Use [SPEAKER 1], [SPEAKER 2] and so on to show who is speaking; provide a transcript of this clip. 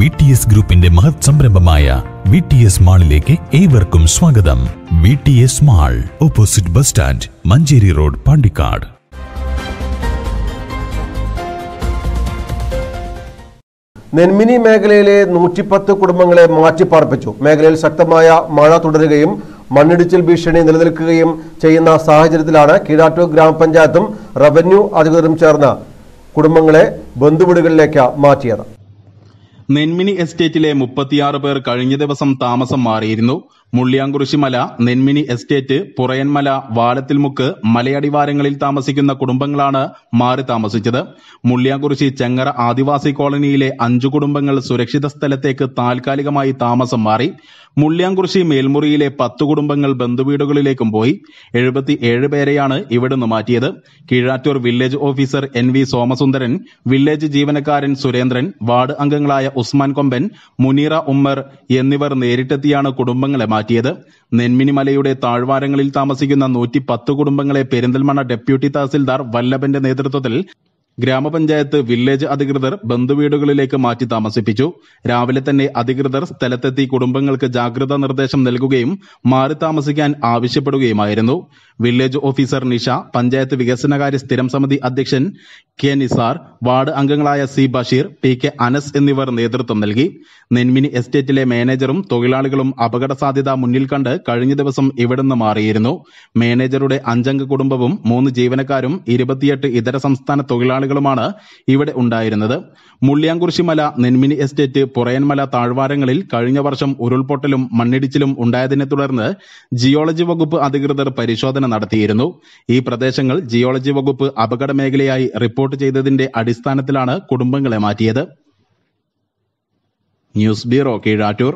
[SPEAKER 1] V T S ഗ്രൂപ്പിന്റെ മഹത് സംരംഭമായ വി ടി എസ് മാളിലേക്ക് ഏവർക്കും സ്വാഗതം V T S mall opposite bus stand Manjeri road Pandikkad
[SPEAKER 2] Nenmini മേഖലയിലെ നൂറ്റിപ്പത്ത് കുടുംബങ്ങളെ മാറ്റിപ്പാർപ്പിച്ചു മേഖലയിൽ ശക്തമായ മഴ തുടരുകയും മണ്ണിടിച്ചിൽ ഭീഷണി നിലനിൽക്കുകയും ചെയ്യുന്ന സാഹചര്യത്തിലാണ് കീഴാറ്റൂർ ഗ്രാമപഞ്ചായത്തും റവന്യൂ അധികൃതരും ചേർന്ന് കുടുംബങ്ങളെ ബന്ധുവീടുകളിലേക്ക് മാറ്റിയത്
[SPEAKER 1] നെന്മിനി എസ്റ്റേറ്റിലെ മുപ്പത്തിയാറ് പേർ കഴിഞ്ഞ ദിവസം താമസം മാറിയിരുന്നു മുള്ളിയാംകുറിശിമല നെന്മിനി എസ്റ്റേറ്റ് പുറയൻമല വാലത്തിൽമുക്ക് മലയടിവാരങ്ങളിൽ താമസിക്കുന്ന കുടുംബങ്ങളാണ് മാറി താമസിച്ചത് മുള്ളിയാംകുറിശി ചെങ്ങറ ആദിവാസി കോളനിയിലെ അഞ്ചു കുടുംബങ്ങൾ സുരക്ഷിത സ്ഥലത്തേക്ക് താൽക്കാലികമായി താമസം മാറി മുള്ളിയാംകുറിശി മേൽമുറിയിലെ പത്ത് കുടുംബങ്ങൾ ബന്ധുവീടുകളിലേക്കും പോയി എഴുപത്തിയേഴ് പേരെയാണ് ഇവിടുന്ന് മാറ്റിയത് Keezhattoor village officer N V Somasundaran village ജീവനക്കാരൻ സുരേന്ദ്രൻ വാർഡ് അംഗങ്ങളായ ഉസ്മാൻ കൊമ്പൻ മുനീറ ഉമ്മർ എന്നിവർ നേരിട്ടെത്തിയാണ് കുടുംബങ്ങളെ മാറ്റിയത് നെന്മിനിമലയുടെ താഴ്വാരങ്ങളിൽ താമസിക്കുന്ന നൂറ്റി പത്ത് കുടുംബങ്ങളെ പെരിന്തൽമണ്ണ ഡെപ്യൂട്ടി തഹസിൽദാർ വല്ലഭന്റെ നേതൃത്വത്തിൽ ഗ്രാമപഞ്ചായത്ത് വില്ലേജ് അധികൃതർ ബന്ധുവീടുകളിലേക്ക് മാറ്റി താമസിപ്പിച്ചു രാവിലെ തന്നെ അധികൃതർ സ്ഥലത്തെത്തി കുടുംബങ്ങൾക്ക് ജാഗ്രതാ നിർദ്ദേശം നൽകുകയും മാറി താമസിക്കാൻ ആവശ്യപ്പെടുകയുമായിരുന്നു വില്ലേജ് ഓഫീസർ നിഷ പഞ്ചായത്ത് വികസനകാര്യ സ്ഥിരം സമിതി അധ്യക്ഷൻ കെ നിസാർ വാർഡ് അംഗങ്ങളായ C Basheer T K Anas എന്നിവർ നേതൃത്വം നൽകി നെന്മിനി എസ്റ്റേറ്റിലെ മാനേജറും തൊഴിലാളികളും അപകട സാധ്യത മുന്നിൽ കണ്ട് കഴിഞ്ഞ ദിവസം ഇവിടുന്ന് മാറിയിരുന്നു മാനേജറുടെ അഞ്ചംഗ കുടുംബവും മൂന്ന് ജീവനക്കാരും ഇരുപത്തിയെട്ട് ഇതര സംസ്ഥാന തൊഴിലാളികളുമാണ് ഇവിടെ ഉണ്ടായിരുന്നത് മുള്ളിയാങ്കുറിശിമല നെന്മിനി എസ്റ്റേറ്റ് പുറയൻമല താഴ്വാരങ്ങളിൽ കഴിഞ്ഞ വർഷം ഉരുൾപൊട്ടലും മണ്ണിടിച്ചിലും ഉണ്ടായതിനെ തുടർന്ന് ജിയോളജി വകുപ്പ് അധികൃതർ പരിശോധന നടത്തിയിരുന്നു ഈ പ്രദേശങ്ങൾ ജിയോളജി വകുപ്പ് അപകട മേഖലയായി റിപ്പോർട്ട് റിപ്പോർട്ട് ചെയ്തതിന്റെ അടിസ്ഥാനത്തിലാണ് കുടുംബങ്ങളെ മാറ്റിയത് ന്യൂസ് ബ്യൂറോ കീഴാറ്റൂർ